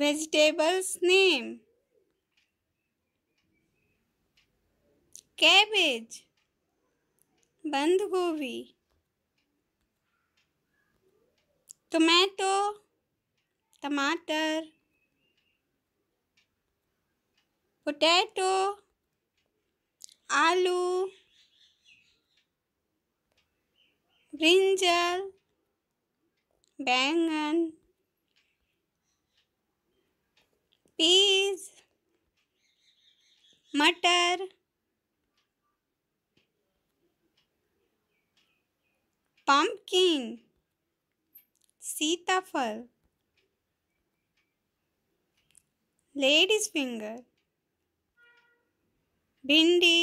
vegetables name cabbage बंद गोभी tomato टमाटर पोटैटो आलू ब्रिंजल बैंगन पीज मटर पम्पकिन सीताफल लेडीज फिंगर भिंडी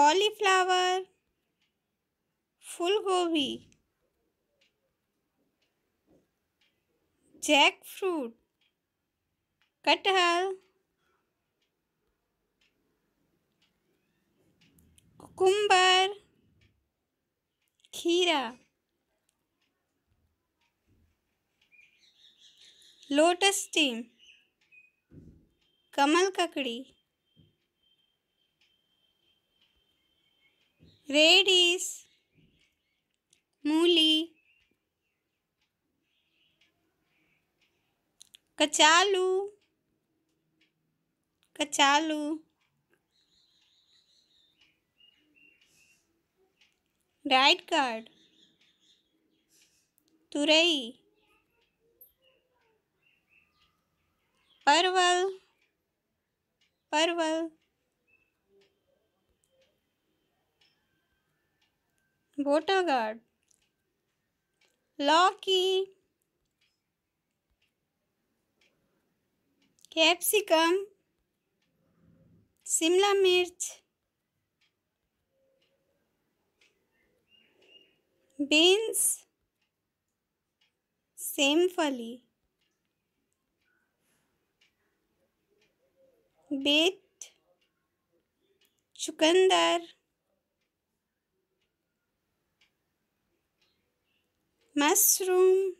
कॉलीफ्लावर फूलगोभी जैक फ्रूट कटहल कुंबर खीरा लोटस टीम कमल ककड़ी रेडीज़ कचालू कचालू राइट कार्ड तुरई परवल परवल वोटर गार्ड लौकी कैप्सिकम शिमला मिर्च बीन्स सेमफली बेट चुकंदर मशरूम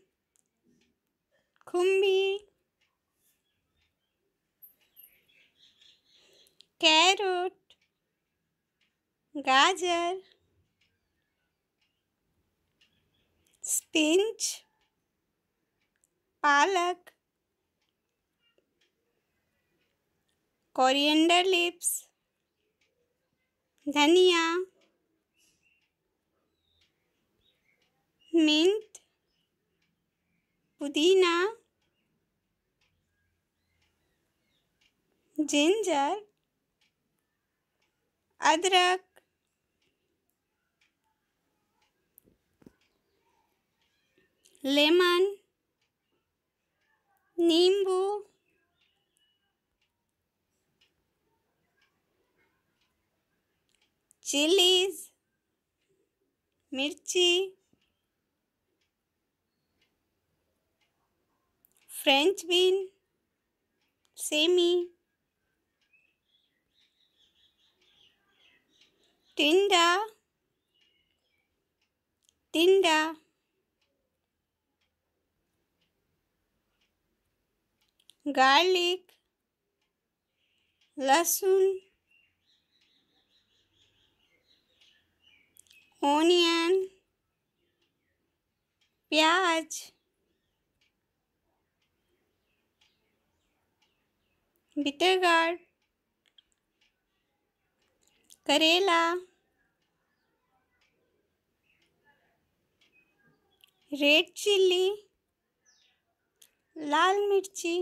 खुम्बी कैरोट गाजर स्पिंच पालक कोरिएंडर लिप्स धनिया मिंट पुदीना जिंजर अदरक लेमन नींबू चिलीज मिर्ची फ्रेंच बीन सेमी Tinda Tinda Garlic. Lasun. Onion. प्याज bitter गार्ड करेला रेड चिल्ली लाल मिर्ची